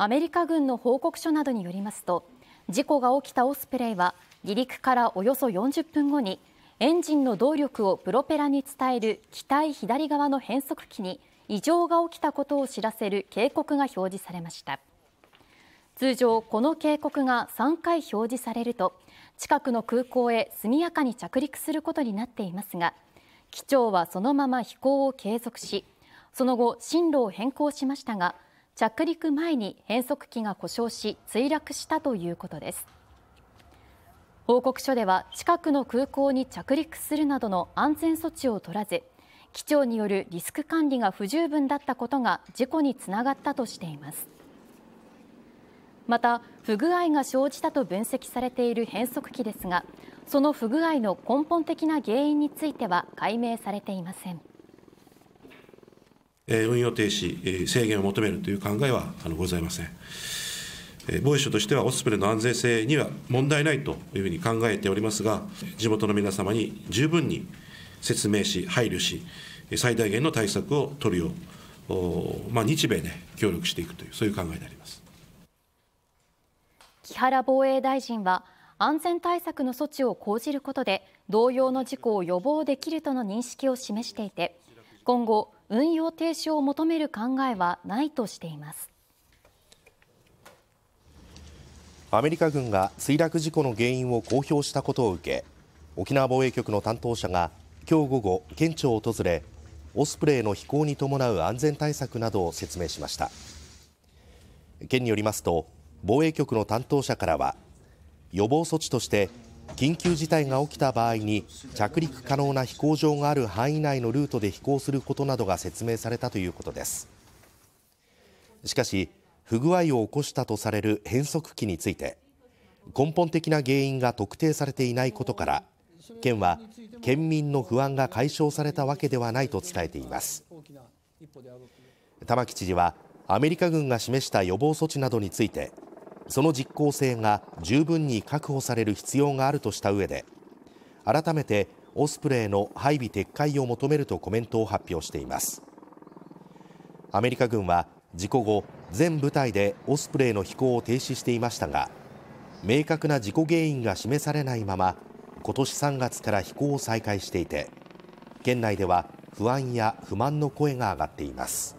アメリカ軍の報告書などによりますと事故が起きたオスプレイは離陸からおよそ40分後にエンジンの動力をプロペラに伝える機体左側の変速機に異常が起きたことを知らせる警告が表示されました通常この警告が3回表示されると近くの空港へ速やかに着陸することになっていますが機長はそのまま飛行を継続しその後進路を変更しましたが着陸前に変速機が故障し墜落したということです報告書では近くの空港に着陸するなどの安全措置を取らず機長によるリスク管理が不十分だったことが事故につながったとしていますまた不具合が生じたと分析されている変速機ですがその不具合の根本的な原因については解明されていません。え運用停止、制限を求めるという考えはあのございません。防衛省としてはオスプレイの安全性には問題ないというふうに考えておりますが、地元の皆様に十分に説明し、配慮し、最大限の対策を取るよう、まあ、日米で協力していくという、そういう考えであります木原防衛大臣は、安全対策の措置を講じることで、同様の事故を予防できるとの認識を示していて、今後、運用停止を求める考えはないとしていますアメリカ軍が墜落事故の原因を公表したことを受け沖縄防衛局の担当者が今日午後、県庁を訪れオスプレイの飛行に伴う安全対策などを説明しました県によりますと防衛局の担当者からは予防措置として緊急事態が起きた場合に着陸可能な飛行場がある範囲内のルートで飛行することなどが説明されたということですしかし不具合を起こしたとされる変速機について根本的な原因が特定されていないことから県は県民の不安が解消されたわけではないと伝えています玉城知事はアメリカ軍が示した予防措置などについてその実効性が十分に確保される必要があるとした上で改めてオスプレイの配備撤回を求めるとコメントを発表していますアメリカ軍は事故後全部隊でオスプレイの飛行を停止していましたが明確な事故原因が示されないまま今年3月から飛行を再開していて県内では不安や不満の声が上がっています